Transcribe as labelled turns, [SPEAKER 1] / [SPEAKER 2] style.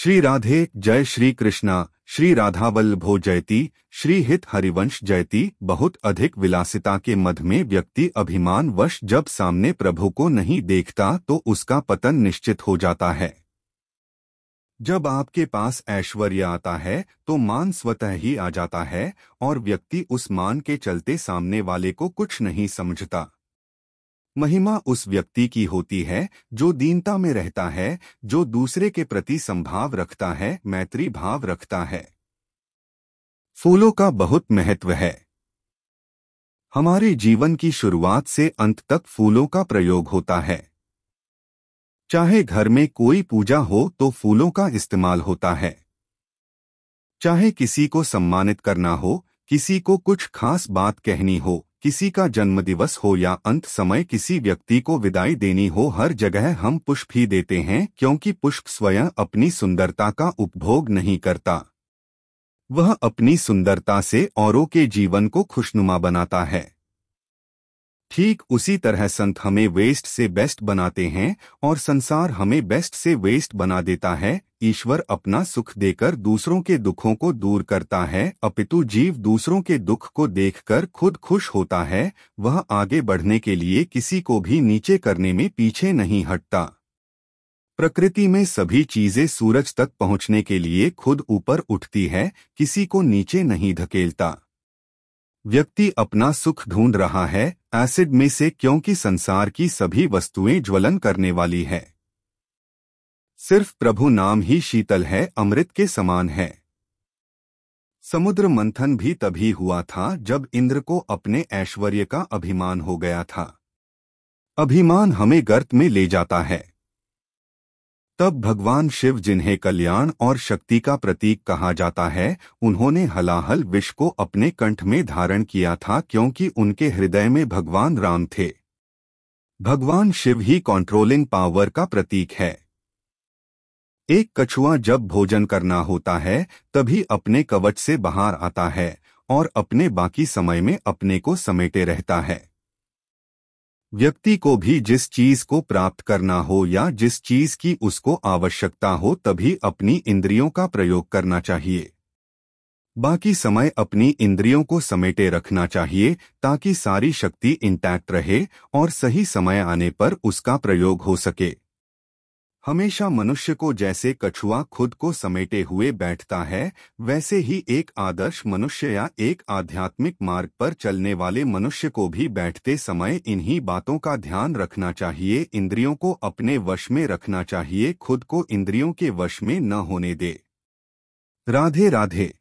[SPEAKER 1] श्री राधे जय श्री कृष्णा श्री राधावल्लभो भो जयती श्री हित हरिवंश जयती बहुत अधिक विलासिता के मध में व्यक्ति अभिमान वश जब सामने प्रभु को नहीं देखता तो उसका पतन निश्चित हो जाता है जब आपके पास ऐश्वर्य आता है तो मान स्वतः ही आ जाता है और व्यक्ति उस मान के चलते सामने वाले को कुछ नहीं समझता महिमा उस व्यक्ति की होती है जो दीनता में रहता है जो दूसरे के प्रति संभाव रखता है मैत्री भाव रखता है फूलों का बहुत महत्व है हमारे जीवन की शुरुआत से अंत तक फूलों का प्रयोग होता है चाहे घर में कोई पूजा हो तो फूलों का इस्तेमाल होता है चाहे किसी को सम्मानित करना हो किसी को कुछ खास बात कहनी हो किसी का जन्मदिवस हो या अंत समय किसी व्यक्ति को विदाई देनी हो हर जगह हम पुष्प ही देते हैं क्योंकि पुष्प स्वयं अपनी सुंदरता का उपभोग नहीं करता वह अपनी सुंदरता से औरों के जीवन को खुशनुमा बनाता है ठीक उसी तरह संत हमें वेस्ट से बेस्ट बनाते हैं और संसार हमें बेस्ट से वेस्ट बना देता है ईश्वर अपना सुख देकर दूसरों के दुखों को दूर करता है अपितु जीव दूसरों के दुख को देखकर खुद खुश होता है वह आगे बढ़ने के लिए किसी को भी नीचे करने में पीछे नहीं हटता प्रकृति में सभी चीजें सूरज तक पहुंचने के लिए खुद ऊपर उठती है किसी को नीचे नहीं धकेलता व्यक्ति अपना सुख ढूंढ रहा है एसिड में से क्योंकि संसार की सभी वस्तुएं ज्वलन करने वाली है सिर्फ प्रभु नाम ही शीतल है अमृत के समान है समुद्र मंथन भी तभी हुआ था जब इंद्र को अपने ऐश्वर्य का अभिमान हो गया था अभिमान हमें गर्त में ले जाता है तब भगवान शिव जिन्हें कल्याण और शक्ति का प्रतीक कहा जाता है उन्होंने हलाहल विष को अपने कंठ में धारण किया था क्योंकि उनके हृदय में भगवान राम थे भगवान शिव ही कंट्रोलिंग पावर का प्रतीक है एक कछुआ जब भोजन करना होता है तभी अपने कवच से बाहर आता है और अपने बाकी समय में अपने को समेटे रहता है व्यक्ति को भी जिस चीज को प्राप्त करना हो या जिस चीज की उसको आवश्यकता हो तभी अपनी इंद्रियों का प्रयोग करना चाहिए बाकी समय अपनी इंद्रियों को समेटे रखना चाहिए ताकि सारी शक्ति इंटैक्ट रहे और सही समय आने पर उसका प्रयोग हो सके हमेशा मनुष्य को जैसे कछुआ खुद को समेटे हुए बैठता है वैसे ही एक आदर्श मनुष्य या एक आध्यात्मिक मार्ग पर चलने वाले मनुष्य को भी बैठते समय इन्हीं बातों का ध्यान रखना चाहिए इंद्रियों को अपने वश में रखना चाहिए खुद को इंद्रियों के वश में न होने दे राधे राधे